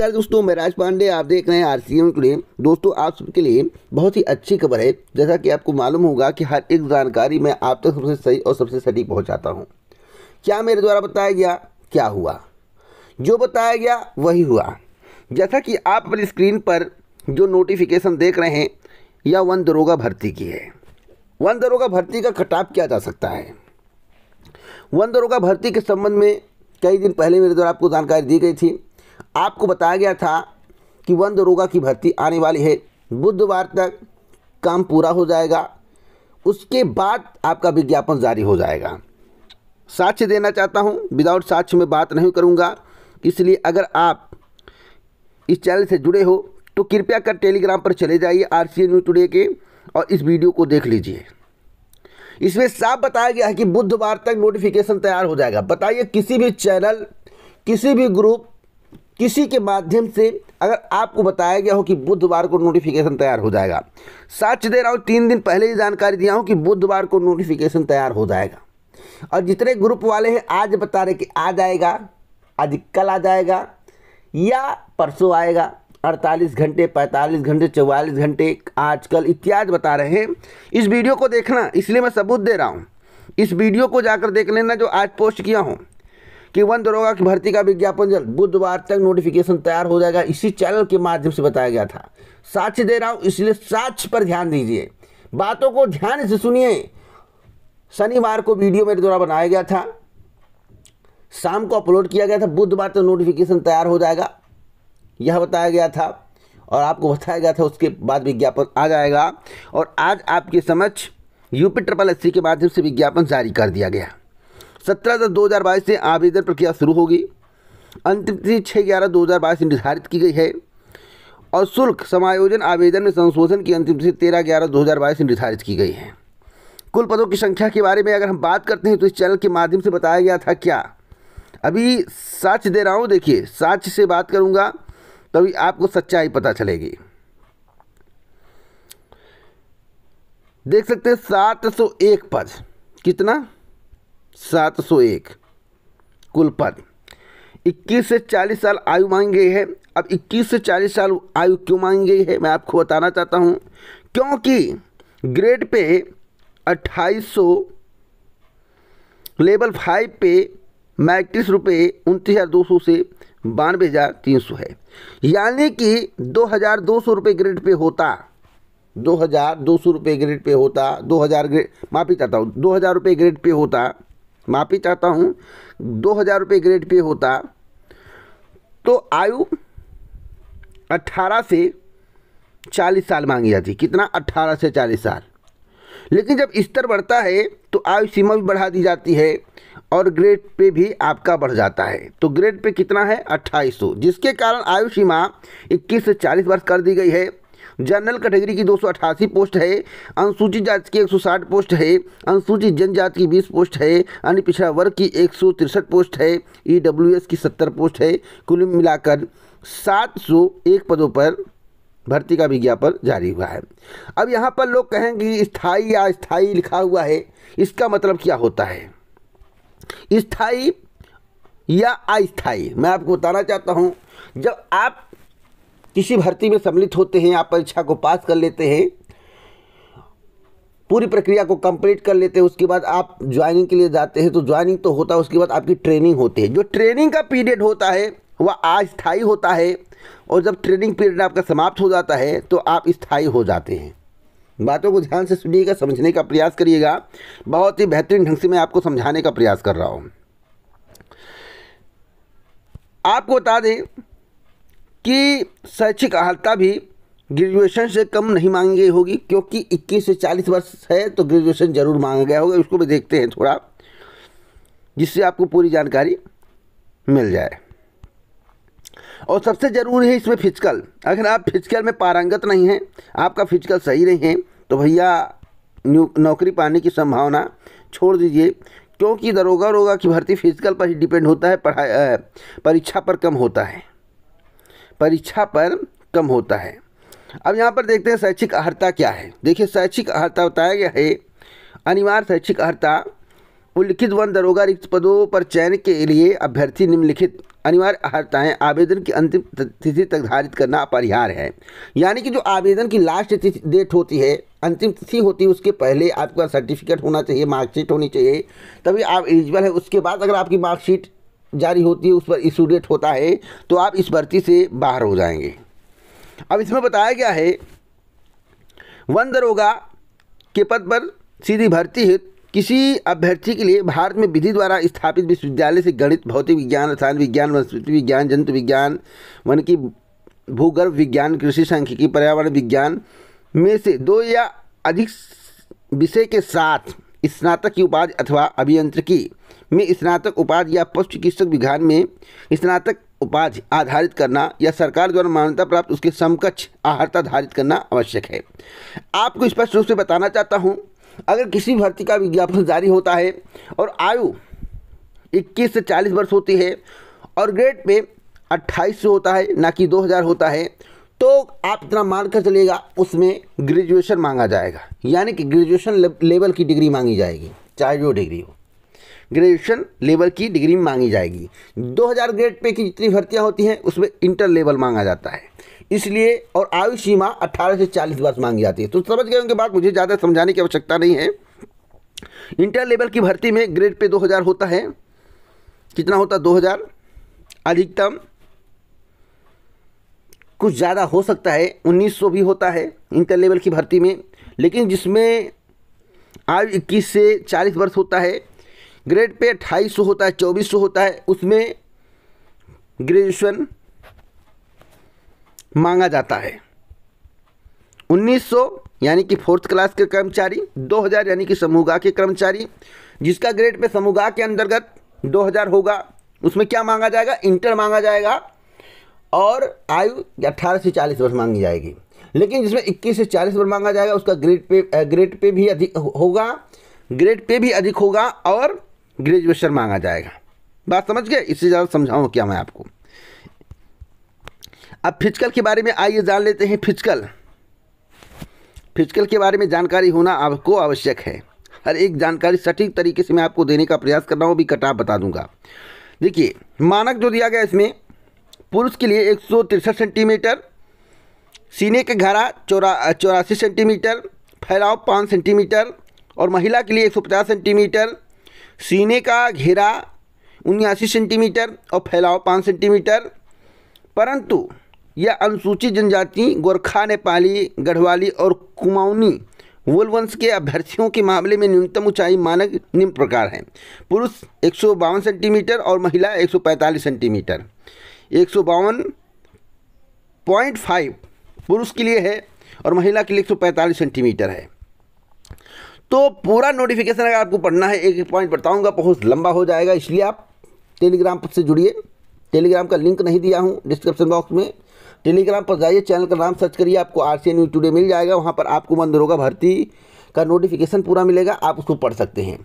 नमस्कार दोस्तों मैं राज पांडे आप देख रहे हैं आर सी एम टुडे दोस्तों आप सबके लिए बहुत ही अच्छी खबर है जैसा कि आपको मालूम होगा कि हर एक जानकारी मैं आप तक सबसे सही और सबसे सटीक पहुंचाता हूं क्या मेरे द्वारा बताया गया क्या हुआ जो बताया गया वही हुआ जैसा कि आप अपनी स्क्रीन पर जो नोटिफिकेशन देख रहे हैं यह वन दरोगा भर्ती की है वन दरोगा भर्ती का खटाप किया जा सकता है वन दरोगा भर्ती के संबंध में कई दिन पहले मेरे द्वारा आपको जानकारी दी गई थी आपको बताया गया था कि वन दरोगा की भर्ती आने वाली है बुधवार तक काम पूरा हो जाएगा उसके बाद आपका विज्ञापन जारी हो जाएगा साक्ष्य देना चाहता हूँ विदाउट साक्ष्य में बात नहीं करूँगा इसलिए अगर आप इस चैनल से जुड़े हो तो कृपया कर टेलीग्राम पर चले जाइए आर सी न्यूज टुडे के और इस वीडियो को देख लीजिए इसमें साफ बताया गया है कि बुधवार तक नोटिफिकेशन तैयार हो जाएगा बताइए किसी भी चैनल किसी भी ग्रुप किसी के माध्यम से अगर आपको बताया गया हो कि बुधवार को नोटिफिकेशन तैयार हो जाएगा साक्ष्य दे रहा हूँ तीन दिन पहले ही जानकारी दिया हूँ कि बुधवार को नोटिफिकेशन तैयार हो जाएगा और जितने ग्रुप वाले हैं आज बता रहे कि आ जाएगा आज कल आ जाएगा या परसों आएगा 48 घंटे 45 घंटे 44 घंटे आजकल इत्यादि बता रहे हैं इस वीडियो को देखना इसलिए मैं सबूत दे रहा हूँ इस वीडियो को जाकर देख लेना जो आज पोस्ट किया हूँ तो कि वन दरोगा की भर्ती का विज्ञापन जल्द बुधवार तक नोटिफिकेशन तैयार हो जाएगा इसी चैनल के माध्यम से बताया गया था साक्ष दे रहा हूँ इसलिए साक्ष पर ध्यान दीजिए बातों को ध्यान से सुनिए शनिवार को वीडियो मेरे द्वारा बनाया गया था शाम को अपलोड किया गया था बुधवार तक नोटिफिकेशन तैयार हो जाएगा यह बताया गया था और आपको बताया गया था उसके बाद विज्ञापन आ जाएगा और आज आपके समक्ष यूपी ट्रिपल एस के माध्यम से विज्ञापन जारी कर दिया गया सत्रह दस दो हजार बाईस से आवेदन प्रक्रिया शुरू होगी अंतिम तिथि छः ग्यारह दो हजार बाईस निर्धारित की गई है और शुल्क समायोजन आवेदन में संशोधन की अंतिम तिथि तेरह ग्यारह दो हजार बाईस निर्धारित की गई है कुल पदों की संख्या के बारे में अगर हम बात करते हैं तो इस चैनल के माध्यम से बताया गया था क्या अभी साच दे रहा हूँ देखिए साच से बात करूँगा तभी आपको सच्चाई पता चलेगी देख सकते हैं सात सौ एक पद कितना सात सौ एक कुल पद इक्कीस से चालीस साल आयु मांगी गई है अब इक्कीस से चालीस साल आयु क्यों मांगी गई है मैं आपको बताना चाहता हूँ क्योंकि ग्रेड पे अट्ठाईस सौ लेवल फाइव पे मैट्रिक्स रुपये उनतीस हज़ार दो सौ से बानवे हज़ार तीन सौ है यानी कि दो हज़ार दो सौ रुपये ग्रेड पे होता दो हज़ार दो सौ रुपये ग्रेड पे होता दो हज़ार ग्रेड माफ़ी चाहता हूँ दो हज़ार रुपये ग्रेड पे होता माफ़ी चाहता हूँ दो हज़ार रुपये ग्रेड पे होता तो आयु अट्ठारह से चालीस साल मांगी जाती कितना अट्ठारह से चालीस साल लेकिन जब स्तर बढ़ता है तो आयु सीमा भी बढ़ा दी जाती है और ग्रेड पे भी आपका बढ़ जाता है तो ग्रेड पे कितना है अट्ठाईस जिसके कारण आयु सीमा इक्कीस से चालीस वर्ष कर दी गई है जनरल कैटेगरी की दो पोस्ट है अनुसूचित जाति की एक पोस्ट है अनुसूचित जनजाति की बीस पोस्ट है अन्य पिछड़ा वर्ग की एक पोस्ट है ई e की सत्तर पोस्ट है कुल मिलाकर सात पदों पर भर्ती का विज्ञापन जारी हुआ है अब यहाँ पर लोग कहेंगे स्थाई या अस्थाई लिखा हुआ है इसका मतलब क्या होता है स्थाई या अस्थाई मैं आपको बताना चाहता हूँ जब आप किसी भर्ती में सम्मिलित होते हैं आप परीक्षा को पास कर लेते हैं पूरी प्रक्रिया को कंप्लीट कर लेते हैं उसके बाद आप ज्वाइनिंग के लिए जाते हैं तो ज्वाइनिंग तो होता है उसके बाद आपकी ट्रेनिंग होती है जो ट्रेनिंग का पीरियड होता है वह अस्थाई होता है और जब ट्रेनिंग पीरियड आपका समाप्त हो जाता है तो आप स्थायी हो जाते हैं बातों को ध्यान से सुनिएगा समझने का प्रयास करिएगा बहुत ही बेहतरीन ढंग से मैं आपको समझाने का प्रयास कर रहा हूँ आपको बता दें कि शैक्षिक अहलता भी ग्रेजुएशन से कम नहीं मांगी गई होगी क्योंकि 21 से 40 वर्ष है तो ग्रेजुएशन जरूर मांगा गया होगा उसको भी देखते हैं थोड़ा जिससे आपको पूरी जानकारी मिल जाए और सबसे ज़रूरी है इसमें फिजिकल अगर आप फिजिकल में पारंगत नहीं हैं आपका फिजिकल सही नहीं है तो भैया नौकरी पाने की संभावना छोड़ दीजिए क्योंकि दरोगा रोगा की भर्ती फिजिकल पर ही डिपेंड होता है पढ़ाई परीक्षा पर कम होता है परीक्षा पर कम होता है अब यहाँ पर देखते हैं शैक्षिक अहर्ता क्या है देखिए शैक्षिक अहर्ता बताया गया है अनिवार्य शैक्षिक अहर्ता उल्लिखित वन दरोगा रिक्त पदों पर चयन के लिए अभ्यर्थी निम्नलिखित अनिवार्य अहर्ताएँ आवेदन की अंतिम तिथि तक धारित करना अपरिहार्य है यानी कि जो आवेदन की लास्ट डेट होती है अंतिम तिथि होती है उसके पहले आपका सर्टिफिकेट होना चाहिए मार्कशीट होनी चाहिए तभी आप एलिजिबल है उसके बाद अगर आपकी मार्कशीट जारी होती है उस पर इशू डेट होता है तो आप इस भर्ती से बाहर हो जाएंगे अब इसमें बताया गया है वन दरोगा के पद पर सीधी भर्ती है किसी अभ्यर्थी के लिए भारत में विधि द्वारा स्थापित विश्वविद्यालय से गणित भौतिक विज्ञान रसायन विज्ञान वनस्पति विज्ञान जंतु विज्ञान वन की भूगर्भ विज्ञान कृषि सांख्यिकी पर्यावरण विज्ञान में से दो या अधिक विषय के साथ स्नातक की उपाधि अथवा अभियंत्रिकी में स्नातक उपाधि या पशु चिकित्सक विज्ञान में स्नातक उपाधि आधारित करना या सरकार द्वारा मान्यता प्राप्त उसके समकक्ष आहारता धारित करना आवश्यक है आपको स्पष्ट रूप से बताना चाहता हूँ अगर किसी भर्ती का विज्ञापन जारी होता है और आयु इक्कीस से चालीस वर्ष होती है और ग्रेड पे अट्ठाईस से होता है ना कि दो हज़ार होता है तो आप इतना मान कर उसमें ग्रेजुएशन मांगा जाएगा यानी कि ग्रेजुएशन लेवल की डिग्री मांगी जाएगी चाहे जो डिग्री हो ग्रेजुएशन लेवल की डिग्री मांगी जाएगी 2000 ग्रेड पे की जितनी भर्तियाँ होती हैं उसमें इंटर लेवल मांगा जाता है इसलिए और आयु सीमा 18 से 40 वर्ष मांगी जाती है तो समझ गए उनके बाद मुझे ज़्यादा समझाने की आवश्यकता नहीं है इंटर लेवल की भर्ती में ग्रेड पे 2000 होता है कितना होता है 2000 अधिकतम कुछ ज़्यादा हो सकता है 1900 भी होता है इंटर लेवल की भर्ती में लेकिन जिसमें आयु इक्कीस से चालीस वर्ष होता है ग्रेड पे अट्ठाईस सौ होता है चौबीस सौ होता है उसमें ग्रेजुएशन मांगा जाता है 1900 यानी कि फोर्थ क्लास के कर्मचारी 2000 यानी कि समूहगा के कर्मचारी जिसका ग्रेड पे समूहगा के अंतर्गत 2000 होगा उसमें क्या मांगा जाएगा इंटर मांगा जाएगा और आयु 18 से 40 वर्ष मांगी जाएगी लेकिन जिसमें 21 से 40 वर्ष मांगा जाएगा उसका ग्रेड पे ग्रेड पे भी अधिक होगा ग्रेड पे भी अधिक होगा और ग्रेजुएशन मांगा जाएगा बात समझ गए इससे ज़्यादा समझाऊँ क्या मैं आपको अब फिजिकल के बारे में आइए जान लेते हैं फिजिकल फिजिकल के बारे में जानकारी होना आपको आवश्यक है हर एक जानकारी सटीक तरीके से मैं आपको देने का प्रयास कर रहा हूँ अभी कटाप बता दूंगा देखिए मानक जो दिया गया इसमें पुरुष के लिए एक सेंटीमीटर सीने के घरा चौरा चौरासी सेंटीमीटर फैलाव पाँच सेंटीमीटर और महिला के लिए एक सेंटीमीटर सीने का घेरा उन्यासी सेंटीमीटर और फैलाव पाँच सेंटीमीटर परंतु यह अनुसूचित जनजाति गोरखा नेपाली गढ़वाली और कुमाऊनी वोलवंश के अभ्यर्थियों के मामले में न्यूनतम ऊंचाई मानक निम्न प्रकार है पुरुष एक सेंटीमीटर और महिला एक सेंटीमीटर एक पॉइंट फाइव पुरुष के लिए है और महिला के लिए पैंतालीस सेंटीमीटर है तो पूरा नोटिफिकेशन अगर आपको पढ़ना है एक एक पॉइंट बताऊँगा बहुत लंबा हो जाएगा इसलिए आप टेलीग्राम से जुड़िए टेलीग्राम का लिंक नहीं दिया हूँ डिस्क्रिप्शन बॉक्स में टेलीग्राम पर जाइए चैनल का नाम सर्च करिए आपको आर सी न्यूज़ टूडे मिल जाएगा वहाँ पर आपको होगा भर्ती का नोटिफिकेशन पूरा मिलेगा आप उसको पढ़ सकते हैं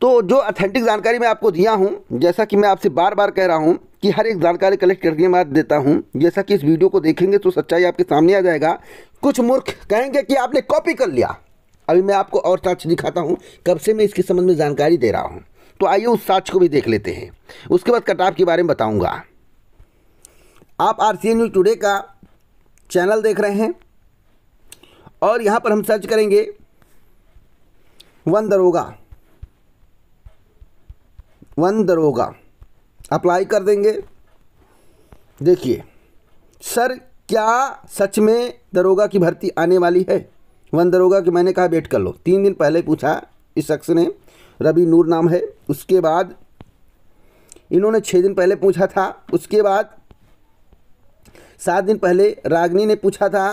तो जो अथेंटिक जानकारी मैं आपको दिया हूँ जैसा कि मैं आपसे बार बार कह रहा हूँ कि हर एक जानकारी कलेक्ट करके मैं देता हूँ जैसा कि इस वीडियो को देखेंगे तो सच्चाई आपके सामने आ जाएगा कुछ मूर्ख कहेंगे कि आपने कॉपी कर लिया अभी मैं आपको और साक्ष दिखाता हूँ कब से मैं इसके संबंध में जानकारी दे रहा हूँ तो आइए उस साक्ष को भी देख लेते हैं उसके बाद कटाप के बारे में बताऊँगा आप आर सी न्यूज टुडे का चैनल देख रहे हैं और यहाँ पर हम सर्च करेंगे वन दरोगा वन दरोगा अप्लाई कर देंगे देखिए सर क्या सच में दरोगा की भर्ती आने वाली है वन दरोगा कि मैंने कहा वेट कर लो तीन दिन पहले पूछा इस शख्स ने रवि नूर नाम है उसके बाद इन्होंने छः दिन पहले पूछा था उसके बाद सात दिन पहले रागनी ने पूछा था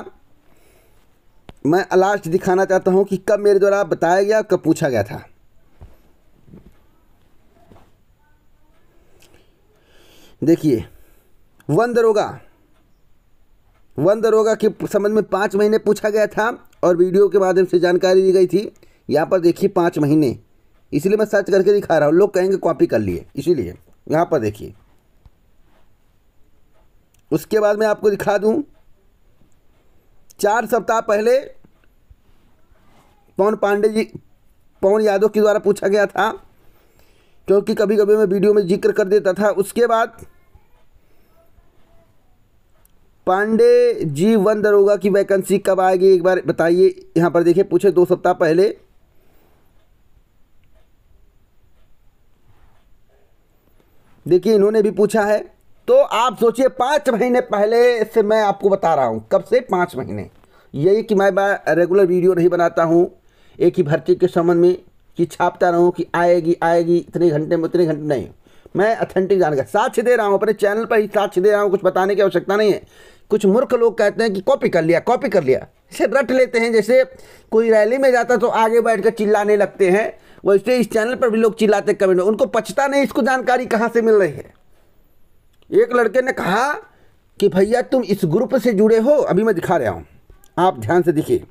मैं लास्ट दिखाना चाहता हूँ कि कब मेरे द्वारा बताया गया कब पूछा गया था देखिए वन दरोगा वन दरोगा के संबंध में पाँच महीने पूछा गया था और वीडियो के माध्यम से जानकारी दी गई थी यहाँ पर देखिए पाँच महीने इसलिए मैं सर्च करके दिखा रहा हूँ लोग कहेंगे कॉपी कर लिए इसीलिए यहाँ पर देखिए उसके बाद मैं आपको दिखा दूँ चार सप्ताह पहले पवन पांडे जी पवन यादव के द्वारा पूछा गया था क्योंकि कभी कभी मैं वीडियो में जिक्र कर देता था उसके बाद पांडे जी वन दरोगा की वैकेंसी कब आएगी एक बार बताइए यहां पर देखिए पूछे दो सप्ताह पहले देखिए इन्होंने भी पूछा है तो आप सोचिए पांच महीने पहले से मैं आपको बता रहा हूं कब से पांच महीने यही कि मैं रेगुलर वीडियो नहीं बनाता हूं एक ही भर्ती के संबंध में कि छापता रहूं कि आएगी आएगी इतने घंटे में उतने घंटे नहीं मैं अथेंटिक जानकारी साक्ष्य दे रहा हूँ अपने चैनल पर ही साक्ष्य दे रहा हूँ कुछ बताने की आवश्यकता नहीं है कुछ मूर्ख लोग कहते हैं कि कॉपी कर लिया कॉपी कर लिया इसे रट लेते हैं जैसे कोई रैली में जाता तो आगे बैठ कर चिल्लाने लगते हैं वैसे इस चैनल पर भी लोग चिल्लाते कमेंट उनको पछता नहीं इसको जानकारी कहाँ से मिल रही है एक लड़के ने कहा कि भैया तुम इस ग्रुप से जुड़े हो अभी मैं दिखा रहा हूँ आप ध्यान से देखिए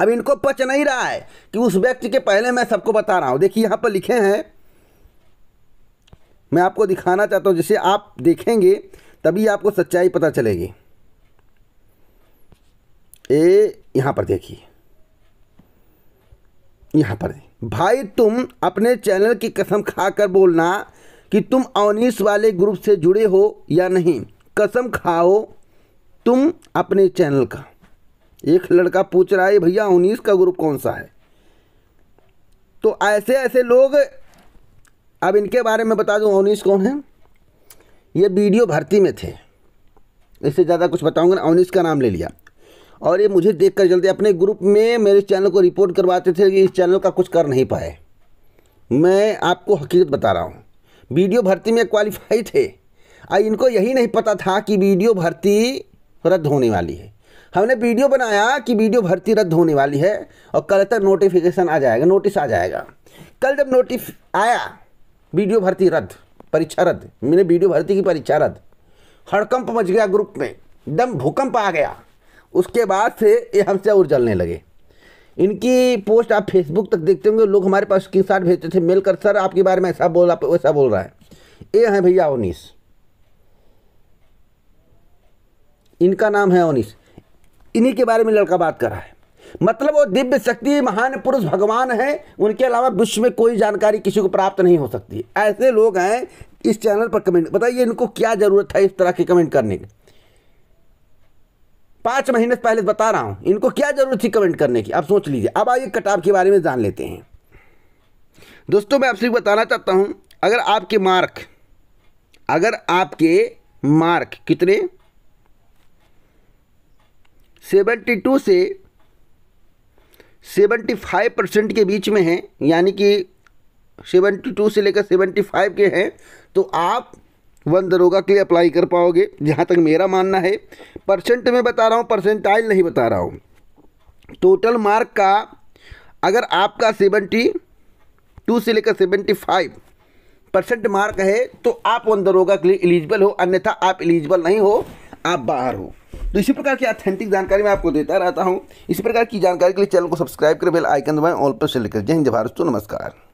अब इनको पच नहीं रहा है कि उस व्यक्ति के पहले मैं सबको बता रहा हूँ देखिए यहाँ पर लिखे हैं मैं आपको दिखाना चाहता हूँ जैसे आप देखेंगे तभी आपको सच्चाई पता चलेगी ए यहां पर देखिए यहां पर भाई तुम अपने चैनल की कसम खाकर बोलना कि तुम अवनीश वाले ग्रुप से जुड़े हो या नहीं कसम खाओ तुम अपने चैनल का एक लड़का पूछ रहा है भैया अवनीश का ग्रुप कौन सा है तो ऐसे ऐसे लोग अब इनके बारे में बता दूं अवनीश कौन है ये वीडियो भर्ती में थे इससे ज़्यादा कुछ बताऊँगा ना अवनीश का नाम ले लिया और ये मुझे देख कर जल्दी अपने ग्रुप में मेरे चैनल को रिपोर्ट करवाते थे कि इस चैनल का कुछ कर नहीं पाए मैं आपको हकीकत बता रहा हूँ वीडियो भर्ती में क्वालिफाई थे और इनको यही नहीं पता था कि वीडियो भर्ती रद्द होने वाली है हमने वीडियो बनाया कि वीडियो भर्ती रद्द होने वाली है और कल तक नोटिफिकेशन आ जाएगा नोटिस आ जाएगा कल जब नोटिस आया वीडियो भर्ती रद्द परीक्षा रद्द मैंने वीडियो भर्ती की परीक्षा रद्द हड़कंप मच गया ग्रुप में दम भूकंप आ गया उसके बाद से ये हमसे और जलने लगे इनकी पोस्ट आप फेसबुक तक देखते होंगे लोग हमारे पास स्क्रीन शॉट भेजते थे मेल कर सर आपके बारे में ऐसा बोल आप वैसा बोल रहा है ये हैं भैया ओनिस इनका नाम है ओनिस इन्हीं के बारे में लड़का बात कर रहा है मतलब वो दिव्य शक्ति महान पुरुष भगवान हैं उनके अलावा विश्व में कोई जानकारी किसी को प्राप्त नहीं हो सकती ऐसे लोग हैं इस चैनल पर कमेंट बताइए इनको क्या ज़रूरत है इस तरह के कमेंट करने की पांच महीने से पहले बता रहा हूं इनको क्या ज़रूरत थी कमेंट करने की आप सोच लीजिए अब आइए कटाव के बारे में जान लेते हैं दोस्तों मैं आपसे बताना चाहता हूं अगर आपके मार्क अगर आपके मार्क कितने सेवेंटी टू से सेवेंटी फाइव परसेंट के बीच में हैं यानी कि सेवेंटी टू से लेकर सेवेंटी फाइव के हैं तो आप वन दरोगा के लिए अप्लाई कर पाओगे जहाँ तक मेरा मानना है परसेंट में बता रहा हूँ परसेंटाइल नहीं बता रहा हूँ टोटल मार्क का अगर आपका सेवेंटी टू से लेकर सेवेंटी फाइव परसेंट मार्क है तो आप वन दरोगा के लिए एलिजिबल हो अन्यथा आप एलिजिबल नहीं हो आप बाहर हो तो इसी प्रकार की ऑथेंटिक जानकारी मैं आपको देता रहता हूँ इसी प्रकार की जानकारी के लिए चैनल को सब्सक्राइब करें बेल आइकन दबाएं ऑल पर सेलेक्ट करें जय हिंद भारत नमस्कार